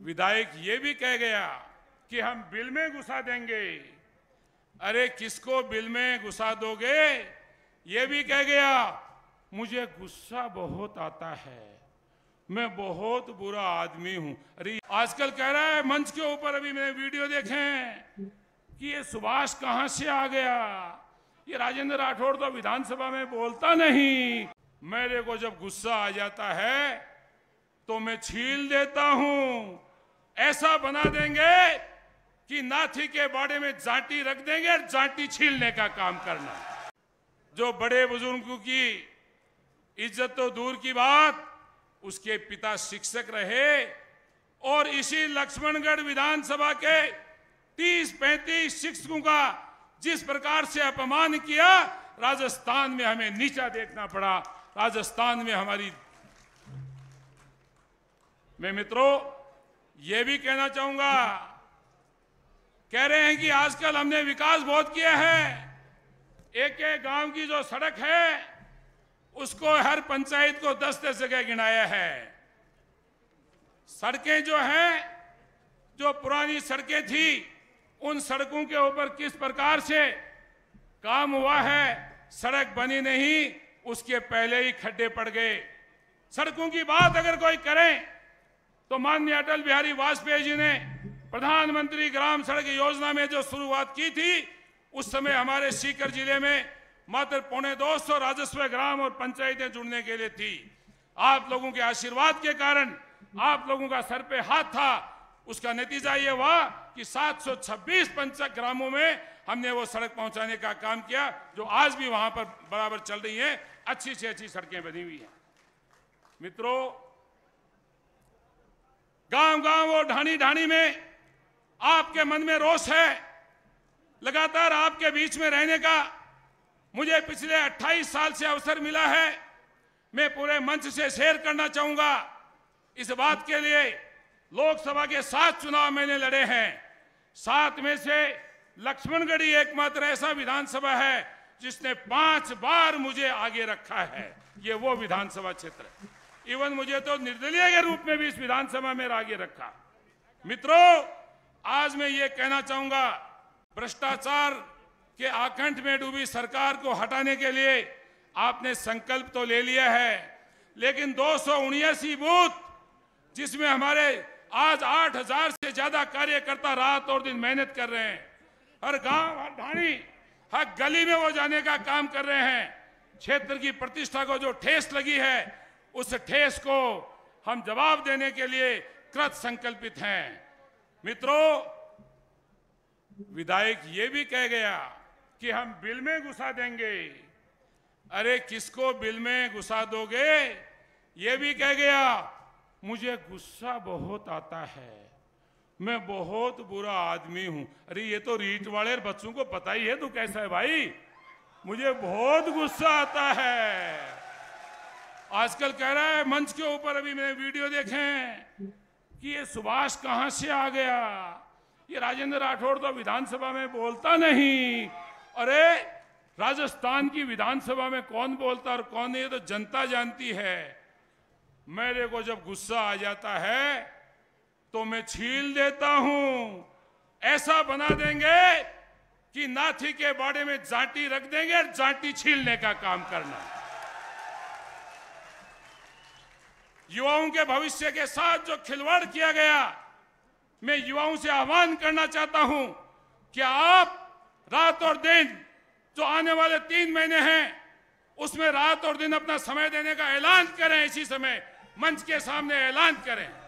विधायक ये भी कह गया कि हम बिल में घुसा देंगे अरे किसको बिल में घुसा दोगे ये भी कह गया मुझे गुस्सा बहुत आता है मैं बहुत बुरा आदमी हूं अरे आजकल कह रहा है मंच के ऊपर अभी मैंने वीडियो देखे कि ये सुभाष कहां से आ गया ये राजेंद्र राठौड़ तो विधानसभा में बोलता नहीं मेरे को जब गुस्सा आ जाता है तो मैं छील देता हूं ऐसा बना देंगे कि नाथी के बाड़े में जाटी रख देंगे और जाटी छीलने का काम करना जो बड़े बुजुर्गों की इज्जत तो दूर की बात उसके पिता शिक्षक रहे और इसी लक्ष्मणगढ़ विधानसभा के 30-35 शिक्षकों का जिस प्रकार से अपमान किया राजस्थान में हमें नीचा देखना पड़ा राजस्थान में हमारी मैं मित्रों ये भी कहना चाहूंगा कह रहे हैं कि आजकल हमने विकास बहुत किया है एक एक गांव की जो सड़क है उसको हर पंचायत को दस दस जगह गिनाया है सड़कें जो हैं जो पुरानी सड़कें थी उन सड़कों के ऊपर किस प्रकार से काम हुआ है सड़क बनी नहीं उसके पहले ही खड्डे पड़ गए सड़कों की बात अगर कोई करें तो माननीय अटल बिहारी वाजपेयी जी ने प्रधानमंत्री ग्राम सड़क योजना में जो शुरुआत की थी उस समय हमारे सीकर जिले में मात्र पौने दो सौ राजस्व ग्राम और पंचायतें जुड़ने के लिए थी आप लोगों के आशीर्वाद के कारण आप लोगों का सर पे हाथ था उसका नतीजा ये हुआ कि 726 पंचायत ग्रामों में हमने वो सड़क पहुंचाने का काम किया जो आज भी वहां पर बराबर चल रही है अच्छी से अच्छी सड़कें बनी हुई हैं मित्रों गांव गांव और ढाणी ढाणी में आपके मन में रोष है लगातार आपके बीच में रहने का मुझे पिछले 28 साल से अवसर मिला है मैं पूरे मंच से शेयर करना चाहूंगा इस बात के लिए लोकसभा के सात चुनाव मैंने लड़े हैं सात में से लक्ष्मणगढ़ी एकमात्र ऐसा विधानसभा है जिसने पांच बार मुझे आगे रखा है ये वो विधानसभा क्षेत्र है इवन मुझे तो निर्दलीय के रूप में भी इस विधानसभा में आगे रखा मित्रों आज मैं ये कहना चाहूंगा भ्रष्टाचार के आकंठ में डूबी सरकार को हटाने के लिए आपने संकल्प तो ले लिया है लेकिन दो बूथ जिसमें हमारे आज 8000 से ज्यादा कार्यकर्ता रात और दिन मेहनत कर रहे हैं हर गांव हर ढाणी हर गली में वो जाने का काम कर रहे हैं क्षेत्र की प्रतिष्ठा को जो ठेस लगी है उस ठेस को हम जवाब देने के लिए कृत संकल्पित हैं मित्रों विधायक ये भी कह गया कि हम बिल में घुसा देंगे अरे किसको बिल में घुसा दोगे ये भी कह गया मुझे गुस्सा बहुत आता है मैं बहुत बुरा आदमी हूं अरे ये तो रीट वाले बच्चों को पता ही है तू कैसा है भाई मुझे बहुत गुस्सा आता है आजकल कह रहा है मंच के ऊपर अभी मैंने वीडियो देखे हैं कि ये सुभाष कहाँ से आ गया ये राजेंद्र राठौड़ तो विधानसभा में बोलता नहीं अरे राजस्थान की विधानसभा में कौन बोलता और कौन ये तो जनता जानती है मेरे को जब गुस्सा आ जाता है तो मैं छील देता हूं ऐसा बना देंगे कि नाथी के बाड़े में जाटी रख देंगे और जाटी छीलने का काम करना युवाओं के भविष्य के साथ जो खिलवाड़ किया गया मैं युवाओं से आह्वान करना चाहता हूं कि आप रात और दिन जो आने वाले तीन महीने हैं उसमें रात और दिन अपना समय देने का ऐलान करें इसी समय मंच के सामने ऐलान करें